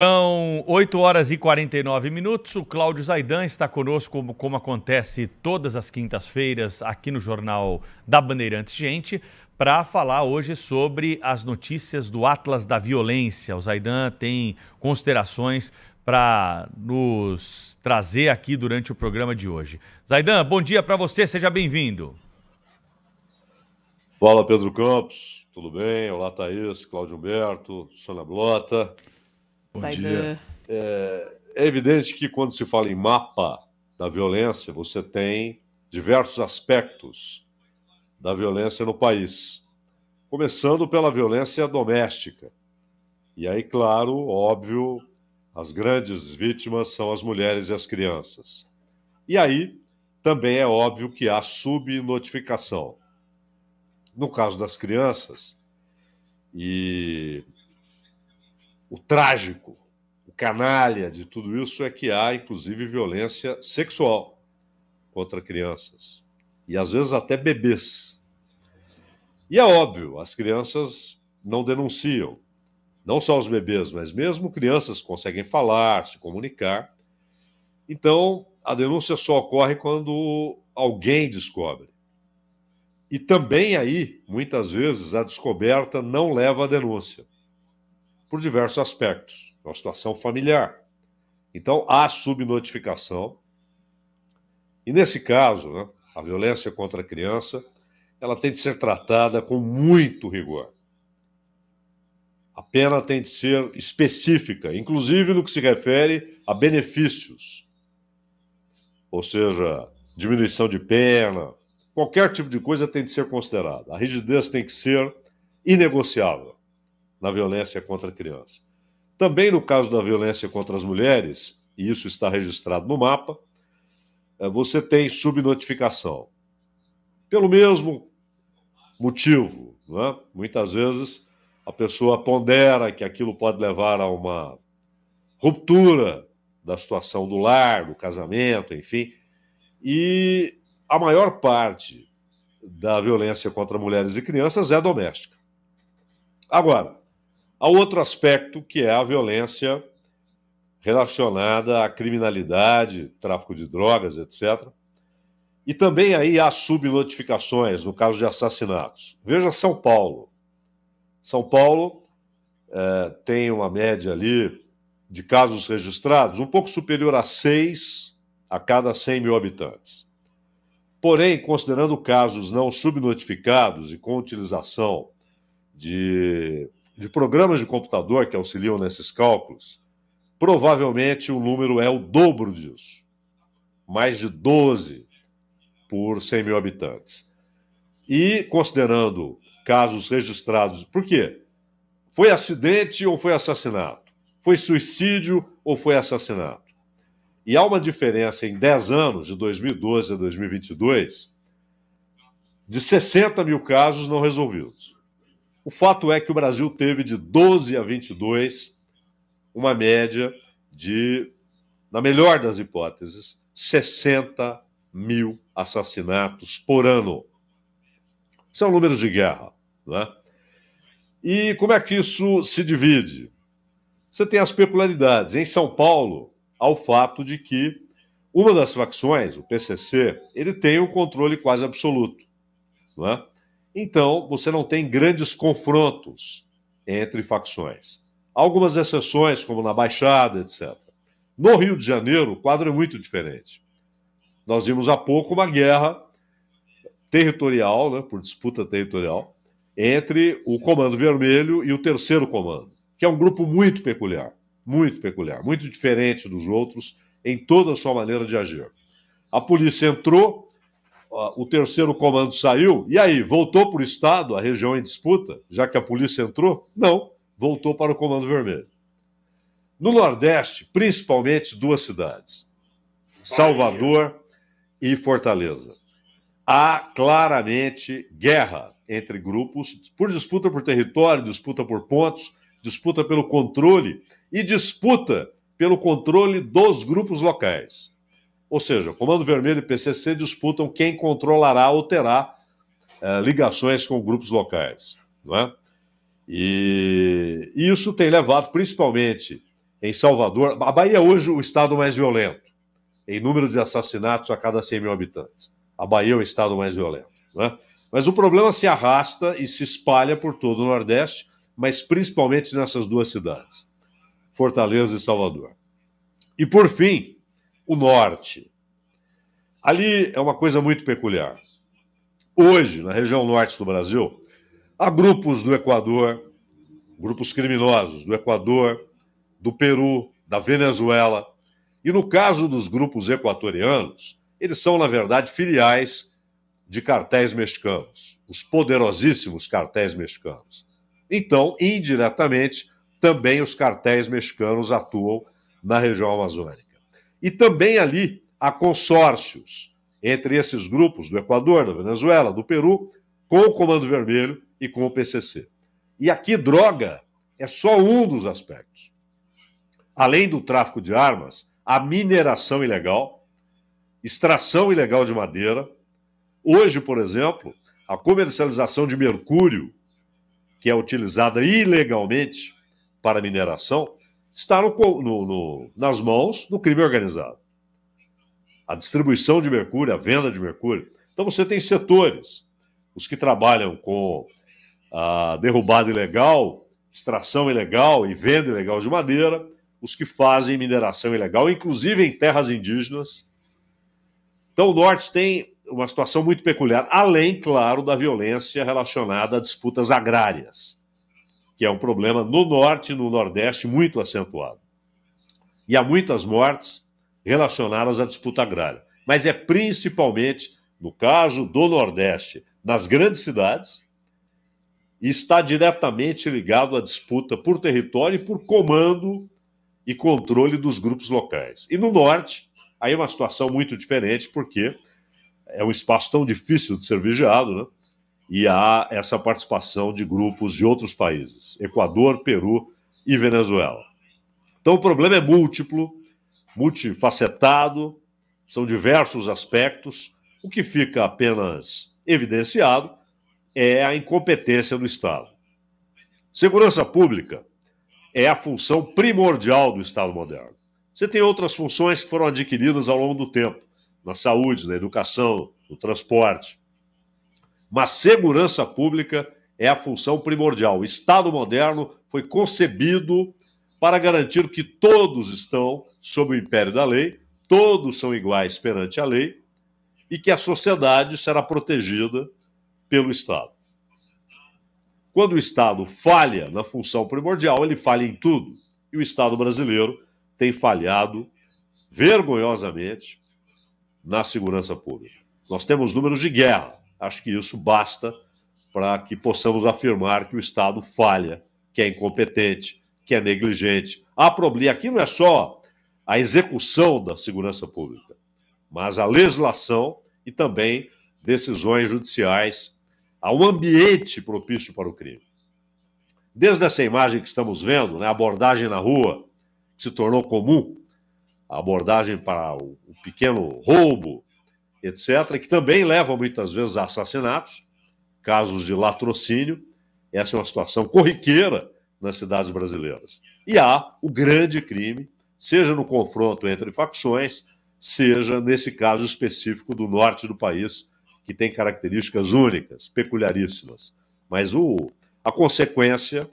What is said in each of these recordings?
São 8 horas e 49 minutos. O Cláudio Zaidan está conosco, como, como acontece todas as quintas-feiras aqui no Jornal da Bandeirantes Gente, para falar hoje sobre as notícias do Atlas da Violência. O Zaidan tem considerações para nos trazer aqui durante o programa de hoje. Zaidan, bom dia para você, seja bem-vindo. Fala, Pedro Campos. Tudo bem? Olá, Thaís, Cláudio Humberto, Sônia Blota. Bom dia. É, é evidente que quando se fala em mapa da violência, você tem diversos aspectos da violência no país, começando pela violência doméstica. E aí, claro, óbvio, as grandes vítimas são as mulheres e as crianças. E aí, também é óbvio que há subnotificação. No caso das crianças, e o trágico canalha de tudo isso é que há, inclusive, violência sexual contra crianças. E às vezes até bebês. E é óbvio, as crianças não denunciam. Não só os bebês, mas mesmo crianças conseguem falar, se comunicar. Então, a denúncia só ocorre quando alguém descobre. E também aí, muitas vezes, a descoberta não leva à denúncia, por diversos aspectos uma situação familiar. Então, há subnotificação. E nesse caso, né, a violência contra a criança, ela tem de ser tratada com muito rigor. A pena tem de ser específica, inclusive no que se refere a benefícios. Ou seja, diminuição de pena, qualquer tipo de coisa tem de ser considerada. A rigidez tem que ser inegociável na violência contra a criança. Também no caso da violência contra as mulheres, e isso está registrado no mapa, é, você tem subnotificação. Pelo mesmo motivo, né? muitas vezes a pessoa pondera que aquilo pode levar a uma ruptura da situação do lar, do casamento, enfim. E a maior parte da violência contra mulheres e crianças é doméstica. Agora, ao outro aspecto que é a violência relacionada à criminalidade, tráfico de drogas, etc. E também aí há subnotificações no caso de assassinatos. Veja São Paulo. São Paulo é, tem uma média ali de casos registrados um pouco superior a 6 a cada 100 mil habitantes. Porém, considerando casos não subnotificados e com utilização de de programas de computador que auxiliam nesses cálculos, provavelmente o número é o dobro disso. Mais de 12 por 100 mil habitantes. E considerando casos registrados, por quê? Foi acidente ou foi assassinato? Foi suicídio ou foi assassinato? E há uma diferença em 10 anos, de 2012 a 2022, de 60 mil casos não resolvidos. O fato é que o Brasil teve de 12 a 22 uma média de, na melhor das hipóteses, 60 mil assassinatos por ano. São é números de guerra. Né? E como é que isso se divide? Você tem as peculiaridades. Em São Paulo, ao fato de que uma das facções, o PCC, ele tem um controle quase absoluto. é? Então, você não tem grandes confrontos entre facções. Algumas exceções, como na Baixada, etc. No Rio de Janeiro, o quadro é muito diferente. Nós vimos há pouco uma guerra territorial, né, por disputa territorial, entre o Comando Vermelho e o Terceiro Comando, que é um grupo muito peculiar, muito peculiar, muito diferente dos outros em toda a sua maneira de agir. A polícia entrou o terceiro comando saiu, e aí, voltou para o Estado, a região em disputa, já que a polícia entrou? Não, voltou para o Comando Vermelho. No Nordeste, principalmente duas cidades, Salvador e Fortaleza. Há claramente guerra entre grupos por disputa por território, disputa por pontos, disputa pelo controle e disputa pelo controle dos grupos locais. Ou seja, Comando Vermelho e PCC disputam quem controlará ou terá é, ligações com grupos locais. Não é? E isso tem levado, principalmente em Salvador, a Bahia é hoje o estado mais violento, em número de assassinatos a cada 100 mil habitantes. A Bahia é o estado mais violento. Não é? Mas o problema se arrasta e se espalha por todo o Nordeste, mas principalmente nessas duas cidades, Fortaleza e Salvador. E por fim, o norte. Ali é uma coisa muito peculiar. Hoje, na região norte do Brasil, há grupos do Equador, grupos criminosos do Equador, do Peru, da Venezuela. E no caso dos grupos equatorianos, eles são, na verdade, filiais de cartéis mexicanos, os poderosíssimos cartéis mexicanos. Então, indiretamente, também os cartéis mexicanos atuam na região amazônica e também ali há consórcios entre esses grupos do Equador, da Venezuela, do Peru, com o Comando Vermelho e com o PCC. E aqui, droga é só um dos aspectos. Além do tráfico de armas, a mineração ilegal, extração ilegal de madeira. Hoje, por exemplo, a comercialização de mercúrio, que é utilizada ilegalmente para mineração, está no, no, no, nas mãos do crime organizado. A distribuição de mercúrio, a venda de mercúrio. Então você tem setores, os que trabalham com a ah, derrubada ilegal, extração ilegal e venda ilegal de madeira, os que fazem mineração ilegal, inclusive em terras indígenas. Então o norte tem uma situação muito peculiar, além, claro, da violência relacionada a disputas agrárias que é um problema no norte e no nordeste muito acentuado. E há muitas mortes relacionadas à disputa agrária, mas é principalmente no caso do nordeste, nas grandes cidades, e está diretamente ligado à disputa por território e por comando e controle dos grupos locais. E no norte, aí é uma situação muito diferente, porque é um espaço tão difícil de ser vigiado, né? e há essa participação de grupos de outros países, Equador, Peru e Venezuela. Então o problema é múltiplo, multifacetado, são diversos aspectos. O que fica apenas evidenciado é a incompetência do Estado. Segurança pública é a função primordial do Estado moderno. Você tem outras funções que foram adquiridas ao longo do tempo, na saúde, na educação, no transporte. Mas segurança pública é a função primordial. O Estado moderno foi concebido para garantir que todos estão sob o império da lei, todos são iguais perante a lei e que a sociedade será protegida pelo Estado. Quando o Estado falha na função primordial, ele falha em tudo. E o Estado brasileiro tem falhado vergonhosamente na segurança pública. Nós temos números de guerra. Acho que isso basta para que possamos afirmar que o Estado falha, que é incompetente, que é negligente. Há problema. Aqui não é só a execução da segurança pública, mas a legislação e também decisões judiciais. Há um ambiente propício para o crime. Desde essa imagem que estamos vendo, né, a abordagem na rua, que se tornou comum, a abordagem para o pequeno roubo, etc., que também levam muitas vezes a assassinatos, casos de latrocínio. Essa é uma situação corriqueira nas cidades brasileiras. E há o grande crime, seja no confronto entre facções, seja nesse caso específico do norte do país, que tem características únicas, peculiaríssimas. Mas o, a consequência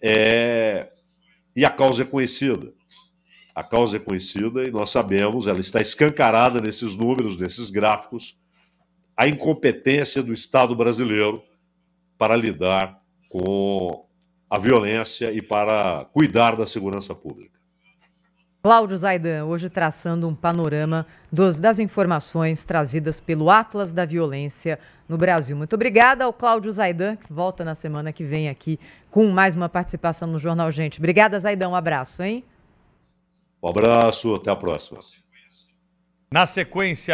é. E a causa é conhecida. A causa é conhecida e nós sabemos, ela está escancarada nesses números, nesses gráficos, a incompetência do Estado brasileiro para lidar com a violência e para cuidar da segurança pública. Cláudio Zaidan, hoje traçando um panorama dos, das informações trazidas pelo Atlas da Violência no Brasil. Muito obrigada ao Cláudio Zaidan, que volta na semana que vem aqui com mais uma participação no Jornal Gente. Obrigada, Zaidan. Um abraço, hein? Um abraço, até a próxima. Na sequência.